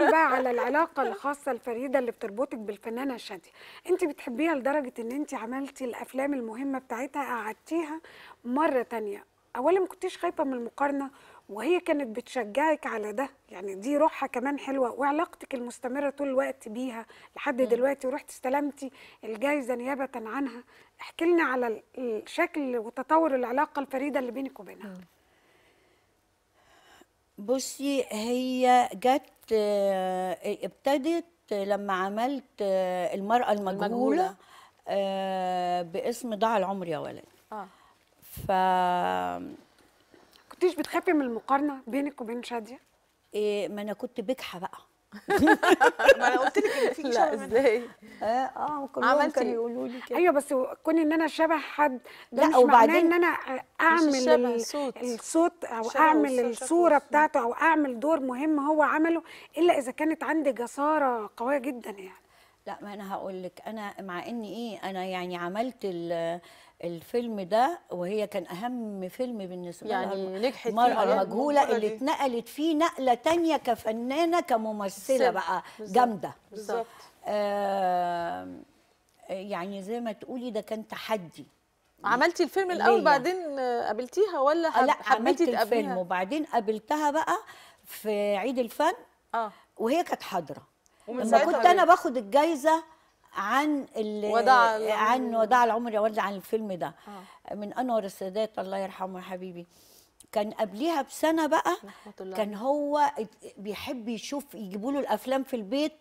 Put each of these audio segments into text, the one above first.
نقول بقى على العلاقه الخاصه الفريده اللي بتربطك بالفنانه شاديه انت بتحبيها لدرجه ان انت عملتي الافلام المهمه بتاعتها قعدتيها مره تانية اولا ما كنتيش خايفه من المقارنه وهي كانت بتشجعك على ده يعني دي روحها كمان حلوه وعلاقتك المستمره طول الوقت بيها لحد دلوقتي ورحت استلمتي الجائزه نيابه عنها احكي لنا على الشكل وتطور العلاقه الفريده اللي بينك وبينها بصي هي جت آه، ابتدت لما عملت آه، المرأة المجهولة, آه، باسم ضاع العمر يا ولد اه ف كنتيش بتخافي من المقارنة بينك وبين شادية؟ إيه ما انا كنت بكحه بقى ما انا قلت لك ان في لا ازاي اه اه كلهم كانوا يقولوا لي كده ايوه بس كون ان انا شبه حد ده مش معناه ان انا اعمل الصوت. الصوت او اعمل الصوره بتاعته او اعمل دور مهم هو عمله الا اذا كانت عندي جساره قويه جدا يعني لا ما انا هقول لك انا مع اني ايه انا يعني عملت الفيلم ده وهي كان اهم فيلم بالنسبه يعني لها نجحت المراه المجهوله اللي اتنقلت فيه نقله تانية كفنانه كممثله بقى جامده بالظبط آه يعني زي ما تقولي ده كان تحدي عملتي الفيلم الاول بعدين قابلتيها ولا آه، حب... لا عملت الفيلم وبعدين قابلتها بقى في عيد الفن اه وهي كانت حاضره لما كنت انا باخد الجايزه عن وداع عن وداع العمر يا ولد عن الفيلم ده آه. من انور السادات الله يرحمه يا حبيبي كان قبليها بسنه بقى كان هو بيحب يشوف يجيبوا له الافلام في البيت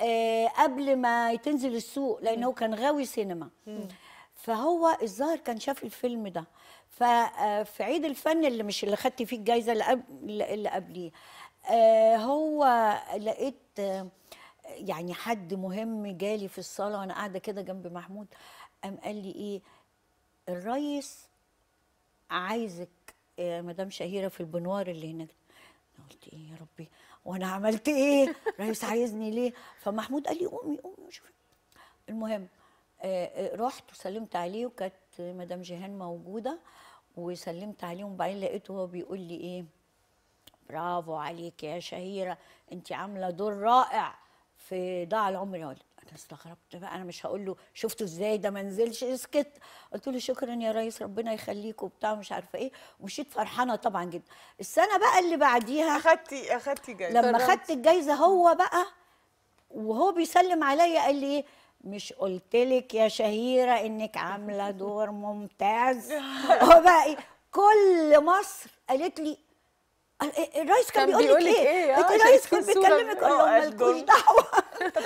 آه قبل ما تنزل السوق لان هو كان غاوي سينما م. فهو الظاهر كان شاف الفيلم ده ففي آه، عيد الفن اللي مش اللي خدت فيه الجايزه اللي قبليه آه هو لقيت آه يعني حد مهم جالي في الصاله وانا قاعده كده جنب محمود قام قال لي ايه الريس عايزك يا آه، مدام شهيره في البنوار اللي هناك قلت ايه يا ربي وانا عملت ايه الريس عايزني ليه فمحمود قال لي قومي قومي شوفي المهم آه، آه، رحت وسلمت عليه وكانت مدام جيهان موجوده وسلمت عليهم وبعدين لقيته هو بيقول لي ايه برافو عليك يا شهيره انت عامله دور رائع في ضاع العمر يقول انا استغربت بقى انا مش هقول له شفته ازاي ده ما نزلش اسكت قلت له شكرا يا ريس ربنا يخليك وبتاع مش عارفه ايه ومشيت فرحانه طبعا جدا السنه بقى اللي بعديها اخدتي اخدتي جايزه لما اخدت الجايزه هو بقى وهو بيسلم عليا قال لي ايه مش قلت لك يا شهيره انك عامله دور ممتاز هو بقى ايه كل مصر قالت لي الرئيس كان, بيقول لك ايه؟, إيه؟ آه، الرئيس كان بيكلمك آه، قول له مالكوش دعوه